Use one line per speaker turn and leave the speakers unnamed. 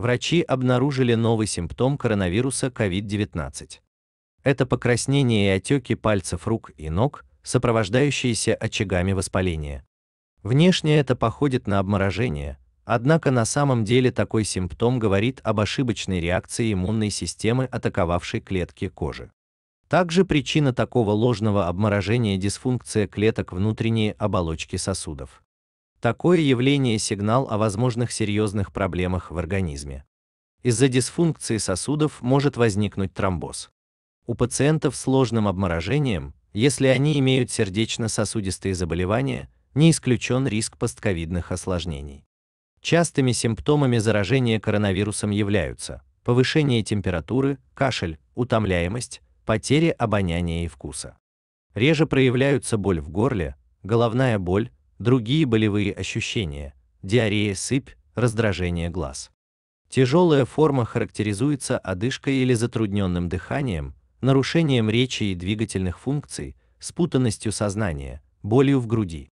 врачи обнаружили новый симптом коронавируса COVID-19. Это покраснение и отеки пальцев рук и ног, сопровождающиеся очагами воспаления. Внешне это походит на обморожение, однако на самом деле такой симптом говорит об ошибочной реакции иммунной системы, атаковавшей клетки кожи. Также причина такого ложного обморожения дисфункция клеток внутренней оболочки сосудов. Такое явление – сигнал о возможных серьезных проблемах в организме. Из-за дисфункции сосудов может возникнуть тромбоз. У пациентов с сложным обморожением, если они имеют сердечно-сосудистые заболевания, не исключен риск постковидных осложнений. Частыми симптомами заражения коронавирусом являются повышение температуры, кашель, утомляемость, потеря обоняния и вкуса. Реже проявляются боль в горле, головная боль, другие болевые ощущения, диарея, сыпь, раздражение глаз. Тяжелая форма характеризуется одышкой или затрудненным дыханием, нарушением речи и двигательных функций, спутанностью сознания, болью в груди.